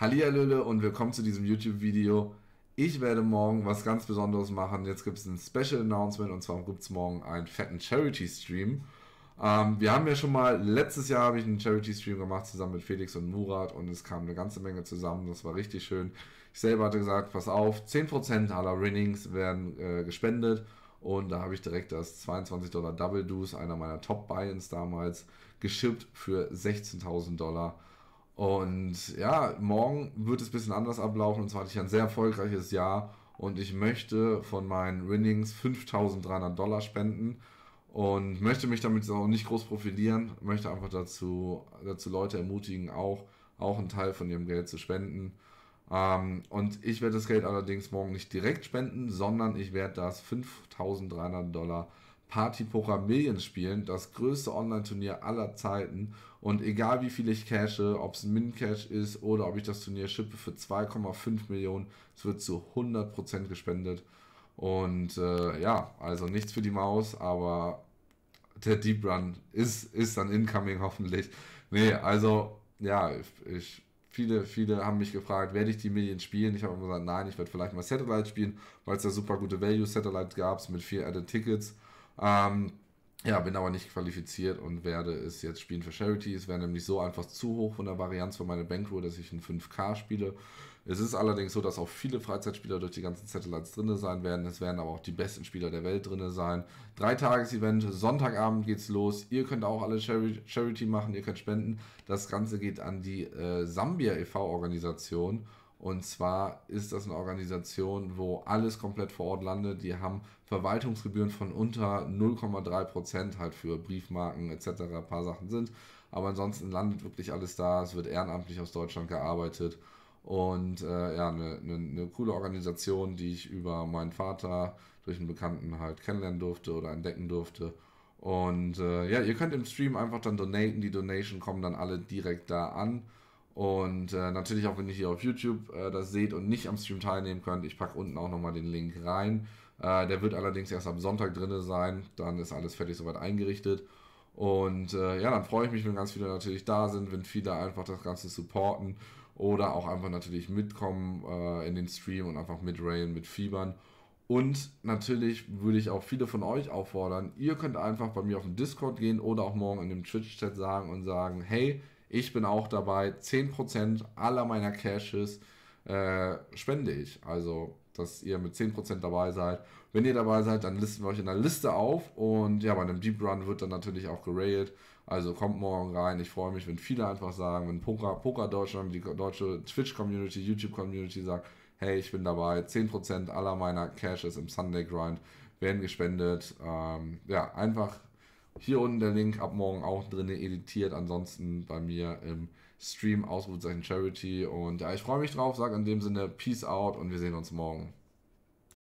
Hallihallöle und willkommen zu diesem YouTube-Video. Ich werde morgen was ganz Besonderes machen. Jetzt gibt es ein Special Announcement und zwar gibt es morgen einen fetten Charity-Stream. Ähm, wir haben ja schon mal, letztes Jahr habe ich einen Charity-Stream gemacht, zusammen mit Felix und Murat und es kam eine ganze Menge zusammen. Das war richtig schön. Ich selber hatte gesagt, pass auf, 10% aller Winnings werden äh, gespendet und da habe ich direkt das 22 Dollar Double Deuce, einer meiner Top-Buy-ins damals, geschippt für 16.000 Dollar. Und ja, morgen wird es ein bisschen anders ablaufen. Und zwar hatte ich ein sehr erfolgreiches Jahr und ich möchte von meinen Winnings 5300 Dollar spenden und möchte mich damit auch nicht groß profilieren, möchte einfach dazu, dazu Leute ermutigen, auch, auch einen Teil von ihrem Geld zu spenden. Ähm, und ich werde das Geld allerdings morgen nicht direkt spenden, sondern ich werde das 5300 Dollar spenden Party Poker Millions spielen, das größte Online-Turnier aller Zeiten. Und egal wie viel ich cashe, ob es ein Min-Cash ist oder ob ich das Turnier schippe für 2,5 Millionen, es wird zu 100% gespendet. Und äh, ja, also nichts für die Maus, aber der Deep Run ist, ist dann incoming hoffentlich. Nee, also ja, ich, viele, viele haben mich gefragt, werde ich die Millions spielen? Ich habe immer gesagt, nein, ich werde vielleicht mal Satellite spielen, weil es da super gute Value-Satellite gab mit vier Added Tickets. Ähm, ja, bin aber nicht qualifiziert und werde es jetzt spielen für Charity. Es wäre nämlich so einfach zu hoch von der Varianz von meiner Bankroll, dass ich ein 5K spiele. Es ist allerdings so, dass auch viele Freizeitspieler durch die ganzen Satellites drin sein werden. Es werden aber auch die besten Spieler der Welt drin sein. Drei Tages-Event, Sonntagabend geht's los. Ihr könnt auch alle Charity machen, ihr könnt spenden. Das Ganze geht an die äh, Sambia e.V.-Organisation. Und zwar ist das eine Organisation, wo alles komplett vor Ort landet. Die haben Verwaltungsgebühren von unter 0,3 halt für Briefmarken etc. Ein paar Sachen sind. Aber ansonsten landet wirklich alles da. Es wird ehrenamtlich aus Deutschland gearbeitet. Und äh, ja, eine ne, ne coole Organisation, die ich über meinen Vater durch einen Bekannten halt kennenlernen durfte oder entdecken durfte. Und äh, ja, ihr könnt im Stream einfach dann donaten. Die Donation kommen dann alle direkt da an. Und äh, natürlich auch, wenn ihr hier auf YouTube äh, das seht und nicht am Stream teilnehmen könnt, ich packe unten auch nochmal den Link rein. Äh, der wird allerdings erst am Sonntag drin sein, dann ist alles fertig soweit eingerichtet. Und äh, ja, dann freue ich mich, wenn ganz viele natürlich da sind, wenn viele einfach das Ganze supporten oder auch einfach natürlich mitkommen äh, in den Stream und einfach mitrailen, mitfiebern. Und natürlich würde ich auch viele von euch auffordern, ihr könnt einfach bei mir auf den Discord gehen oder auch morgen in dem Twitch-Chat sagen und sagen, hey, ich bin auch dabei. 10% aller meiner Caches äh, spende ich. Also, dass ihr mit 10% dabei seid. Wenn ihr dabei seid, dann listen wir euch in der Liste auf. Und ja, bei einem Deep Run wird dann natürlich auch gerailed. Also kommt morgen rein. Ich freue mich, wenn viele einfach sagen, wenn Poker, Poker Deutschland, die deutsche Twitch-Community, YouTube-Community sagt, hey, ich bin dabei. 10% aller meiner Caches im Sunday Grind werden gespendet. Ähm, ja, einfach hier unten der Link, ab morgen auch drin editiert. Ansonsten bei mir im Stream Ausrufezeichen Charity. Und ja, ich freue mich drauf. Sag in dem Sinne Peace out und wir sehen uns morgen.